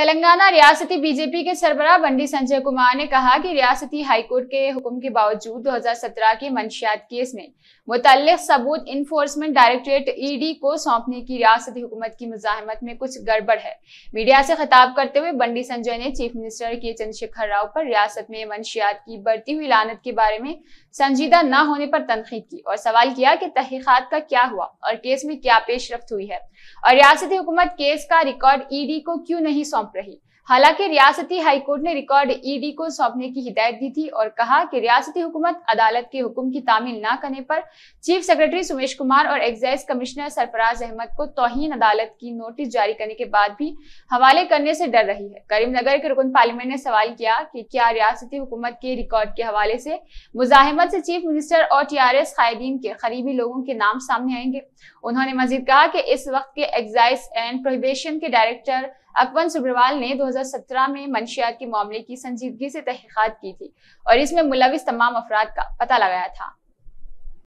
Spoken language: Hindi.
तेलंगाना रियासती बीजेपी के सरबरा बंडी संजय कुमार ने कहा कि रियासती हाईकोर्ट के हुक्म के बावजूद 2017 के मंशियात केस में मुतल सबूत इन्फोर्समेंट डायरेक्टरेट ईडी को सौंपने की रियासती हुकूमत की मुजाहमत में कुछ गड़बड़ है मीडिया से खिताब करते हुए बंडी संजय ने चीफ मिनिस्टर के चंद्रशेखर राव पर रियासत में मंशियात की बढ़ती हुई लानत के बारे में संजीदा न होने पर तनखीद की और सवाल किया कि तहकीकत का क्या हुआ और केस में क्या पेशरफ हुई है और रियासती हुकूमत केस का रिकॉर्ड ईडी e को क्यों नहीं सौंप सौंप रही हालांकि रियासती हाईकोर्ट ने रिकॉर्ड ईडी को सौंपने की हिदायत दी थी और कहा कि रियासती हुकूमत अदालत के हुक्म की तामील ना करने पर चीफ सेक्रेटरी सुमेश कुमार और एक्साइज कमिश्नर सरफराज अहमद को तोहन अदालत की नोटिस जारी करने के बाद भी हवाले करने से डर रही है करीमनगर के रुकन पार्लियामेंट ने सवाल किया कि क्या रियासती हुकूमत के रिकॉर्ड के हवाले से मुजाहमत से चीफ मिनिस्टर और टी आर एस कायदीन के करीबी लोगों के नाम सामने आएंगे उन्होंने मजीद कहा कि इस वक्त के एक्साइज एंड प्रोहिबेशन के डायरेक्टर अकवन सुब्रवाल ने 2017 में मंशियात के मामले की संजीदगी से तहकीक़ात की थी और इसमें मुलविस तमाम अफराद का पता लगाया था